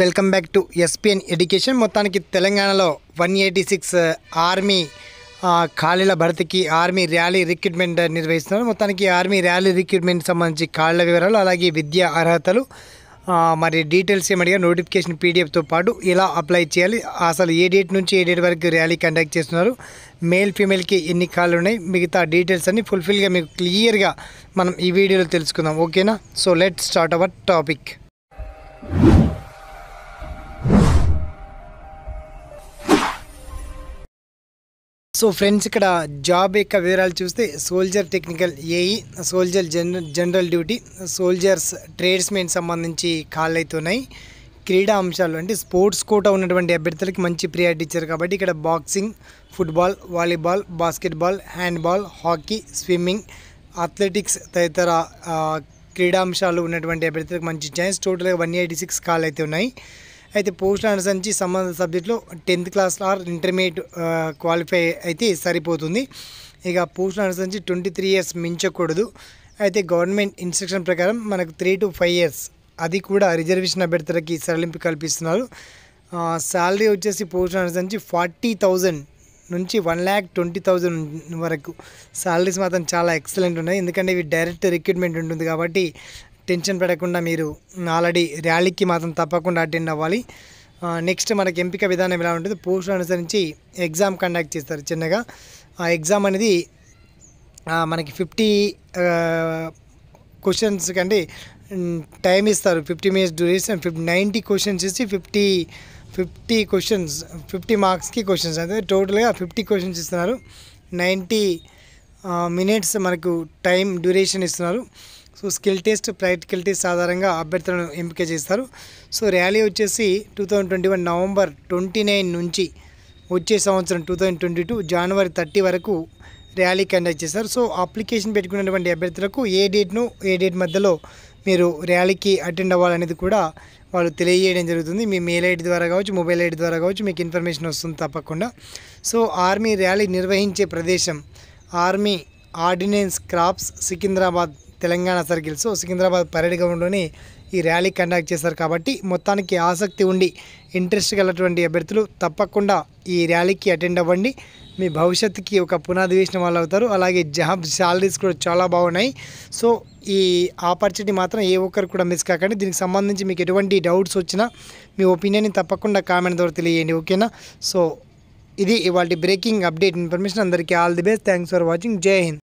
welcome back to SPN education మొత్తానికి తెలంగాణలో one eighty six uh, army uh, ఖాళీల భర్తీకి ఆర్మీ ర్యాలీ రిక్రూట్మెంట్ నిర్వహిస్తున్నారు మొత్తానికి ఆర్మీ ర్యాలీ రిక్రూట్మెంట్ సంబంధించి ఖాళీల వివరాలు అలాగే విద్యా అర్హతలు uh, మరి డీటెయిల్స్ ఏమడిగా నోటిఫికేషన్ పీడిఎఫ్తో పాటు ఇలా అప్లై చేయాలి అసలు ఏ డేట్ నుంచి ఏ డేట్ వరకు ర్యాలీ కండక్ట్ చేస్తున్నారు మేల్ ఫీమేల్కి ఎన్ని కాళ్ళు ఉన్నాయి మిగతా డీటెయిల్స్ అన్నీ ఫుల్ఫిల్గా మీకు క్లియర్గా మనం ఈ వీడియోలో తెలుసుకుందాం ఓకేనా so let start our topic so friends ఇక్కడ జాబ్ యొక్క వివరాలు చూస్తే సోల్జర్ టెక్నికల్ ఏఈ soldier general duty soldiers tradesmen సంబంధించి కాల్ అవుతున్నాయి క్రీడా అంశాలు అంటే స్పోర్ట్స్ కోట ఉన్నటువంటి అభ్యర్థులకి మంచి ప్రియారిటీ ఇచ్చారు కాబట్టి ఇక్కడ boxing football volleyball basketball handball hockey swimming athletics తదితర క్రీడాంశాలు ఉన్నటువంటి అభ్యర్థులకు మంచి ఛాన్స్ టోటల్గా వన్ ఎయిటీ సిక్స్ కాల్ అయితే ఉన్నాయి అయితే పోస్ట్ అనుసరించి సంబంధ సబ్జెక్టులో tenth class or intermediate qualify అయితే సరిపోతుంది ఇక పోస్ట్ అనుసరించి ట్వంటీ త్రీ ఇయర్స్ మించకూడదు అయితే గవర్నమెంట్ ఇన్స్ట్రక్షన్ ప్రకారం మనకు త్రీ టు ఫైవ్ ఇయర్స్ అది కూడా రిజర్వేషన్ అభ్యర్థులకి సరళింపు కల్పిస్తున్నారు శాలరీ వచ్చేసి పోస్ట్ అనుసరించి ఫార్టీ థౌజండ్ నుంచి వన్ ల్యాక్ ట్వంటీ థౌజండ్ వరకు శాలరీస్ మాత్రం చాలా ఎక్సలెంట్ ఉన్నాయి ఎందుకంటే ఇవి డైరెక్ట్ రిక్రూట్మెంట్ ఉంటుంది కాబట్టి టెన్షన్ పడకుండా మీరు ఆల్రెడీ ర్యాలీకి మాత్రం తప్పకుండా అటెండ్ అవ్వాలి నెక్స్ట్ మనకి ఎంపిక విధానం ఎలా ఉంటుంది పోస్టులు అనుసరించి ఎగ్జామ్ కండక్ట్ చేస్తారు చిన్నగా ఆ ఎగ్జామ్ అనేది మనకి ఫిఫ్టీ క్వశ్చన్స్ కంటే టైం ఇస్తారు fifty minutes duration fifty ninety questions ఇచ్చి ఫిఫ్టీ ఫిఫ్టీ క్వశ్చన్స్ ఫిఫ్టీ మార్క్స్కి క్వశ్చన్స్ అంటే టోటల్గా ఫిఫ్టీ క్వశ్చన్స్ ఇస్తున్నారు నైంటీ మినిట్స్ మనకు టైం డ్యూరేషన్ ఇస్తున్నారు so skill test practical test ఆధారంగా అభ్యర్థులను ఎంపిక చేస్తారు సో ర్యాలీ వచ్చేసి two thousand twenty one November twenty nine నుంచి వచ్చే సంవత్సరం టూ థౌజండ్ ట్వంటీ టూ జనవరి థర్టీ వరకు ర్యాలీ కండక్ట్ చేస్తారు సో అప్లికేషన్ పెట్టుకున్నటువంటి అభ్యర్థులకు ఏ డేట్ను ఏ డేట్ మధ్యలో మీరు ర్యాలీకి అటెండ్ అవ్వాలనేది కూడా వాళ్ళు తెలియజేయడం జరుగుతుంది మీ మెయిల్ ఐడి ద్వారా కావచ్చు మొబైల్ ఐడి ద్వారా కావచ్చు మీకు ఇన్ఫర్మేషన్ వస్తుంది తప్పకుండా సో ఆర్మీ ర్యాలీ నిర్వహించే ప్రదేశం army ordnance corps Secunderabad Telangana circles so Secunderabad parade గ్రౌండ్లోని ఈ ర్యాలీ కండక్ట్ చేశారు కాబట్టి మొత్తానికి ఆసక్తి ఉండి ఇంట్రెస్ట్ గలటువంటి అభ్యర్థులు తప్పకుండా ఈ ర్యాలీకి అటెండ్ అవ్వండి మీ భవిష్యత్తుకి ఒక పునాది వేసిన వాళ్ళు అవుతారు అలాగే జాబ్ శాలరీస్ కూడా చాలా బాగున్నాయి సో ఈ ఆపర్చునిటీ మాత్రం ఏ ఒక్కరు కూడా మిస్ కాకండి దీనికి సంబంధించి మీకు ఎటువంటి డౌట్స్ వచ్చినా మీ ఒపీనియన్ని తప్పకుండా కామెంట్ ద్వారా తెలియజేయండి ఓకేనా సో ఇది ఇవాళ బ్రేకింగ్ అప్డేట్ ఇన్ఫర్మేషన్ అందరికీ all the best thanks for watching జై హింద్